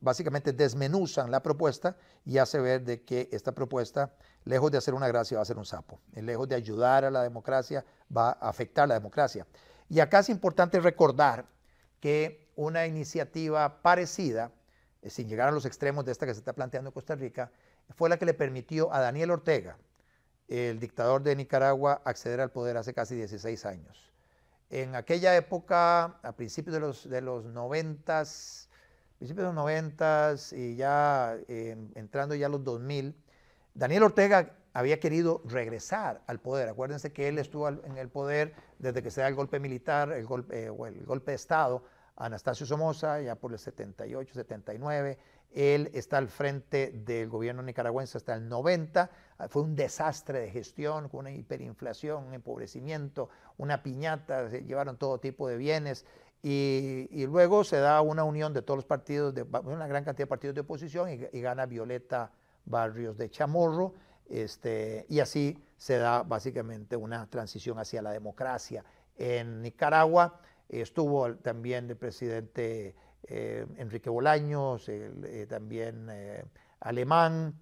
básicamente desmenuzan la propuesta y hace ver de que esta propuesta, lejos de hacer una gracia, va a ser un sapo. Eh, lejos de ayudar a la democracia, va a afectar la democracia. Y acá es importante recordar que una iniciativa parecida, eh, sin llegar a los extremos de esta que se está planteando en Costa Rica, fue la que le permitió a Daniel Ortega, el dictador de Nicaragua, acceder al poder hace casi 16 años. En aquella época, a principios de los, de los 90 principios de los 90 y ya entrando ya a los 2000, Daniel Ortega había querido regresar al poder. Acuérdense que él estuvo en el poder desde que se da el golpe militar, el golpe, eh, o el golpe de Estado, Anastasio Somoza, ya por el 78, 79. Él está al frente del gobierno nicaragüense hasta el 90. Ah, fue un desastre de gestión, con una hiperinflación, un empobrecimiento, una piñata, se llevaron todo tipo de bienes. Y, luego se da una unión de todos los partidos, de, una gran cantidad de partidos de oposición y, gana Violeta Barrios de Chamorro. Este, y así se da básicamente una transición hacia la democracia. En Nicaragua estuvo también el presidente eh, Enrique Bolaños, eh, también eh, Alemán,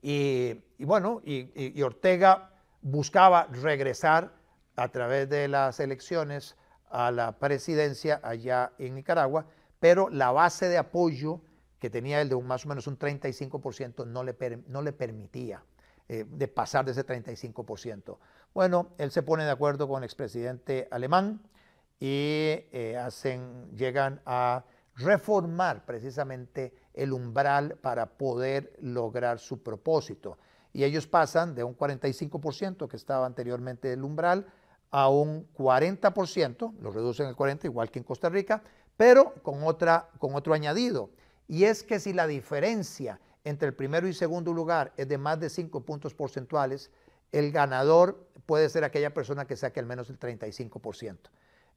y, bueno, y Ortega buscaba regresar a través de las elecciones a la presidencia allá en Nicaragua, pero la base de apoyo que tenía él de un más o menos un 35% no le, permitía eh, de pasar de ese 35%. Bueno, él se pone de acuerdo con el expresidente alemán y eh, hacen, llegan a reformar precisamente el umbral para poder lograr su propósito. Y ellos pasan de un 45% que estaba anteriormente el umbral a un 40%, lo reducen al 40%, igual que en Costa Rica, pero con, otra, con otro añadido, y es que si la diferencia entre el primero y segundo lugar es de más de 5 puntos porcentuales, el ganador puede ser aquella persona que saque al menos el 35%.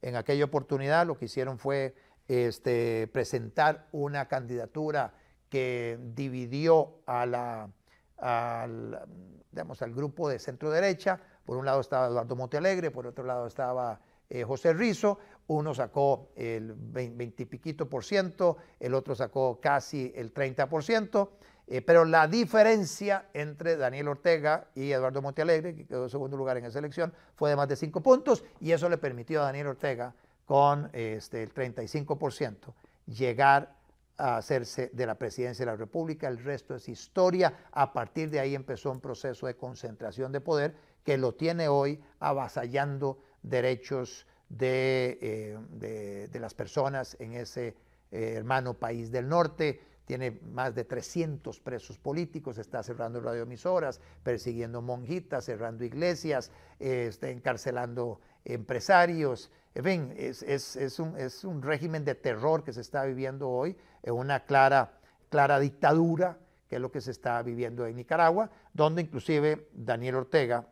En aquella oportunidad lo que hicieron fue este, presentar una candidatura que dividió a la, al, al grupo de centro derecha, por un lado estaba Eduardo Montealegre, por otro lado estaba eh, José Rizo, uno sacó el 20 por ciento, el otro sacó casi el 30 por ciento, eh, pero la diferencia entre Daniel Ortega y Eduardo Montealegre, que quedó en segundo lugar en esa elección, fue de más de cinco puntos y eso le permitió a Daniel Ortega con este, el 35% llegar a hacerse de la presidencia de la República. El resto es historia. A partir de ahí empezó un proceso de concentración de poder que lo tiene hoy avasallando derechos de, eh, las personas en ese eh, hermano país del norte. Tiene más de 300 presos políticos, está cerrando radioemisoras, persiguiendo monjitas, cerrando iglesias, eh, está encarcelando empresarios. En es, es, un, régimen de terror que se está viviendo hoy, una clara, clara dictadura que es lo que se está viviendo en Nicaragua, donde inclusive Daniel Ortega,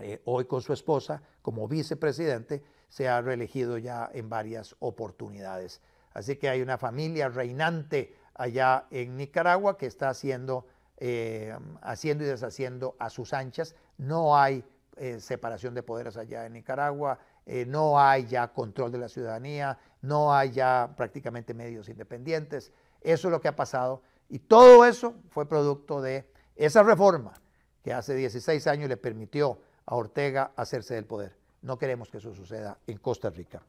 eh, hoy con su esposa como vicepresidente, se ha reelegido ya en varias oportunidades. Así que hay una familia reinante allá en Nicaragua que está haciendo, eh, haciendo y deshaciendo a sus anchas. No hay eh, separación de poderes allá en Nicaragua, no hay ya control de la ciudadanía, no hay ya prácticamente medios independientes. Eso es lo que ha pasado. Y todo eso fue producto de esa reforma que hace 16 años le permitió a Ortega hacerse del poder. No queremos que eso suceda en Costa Rica.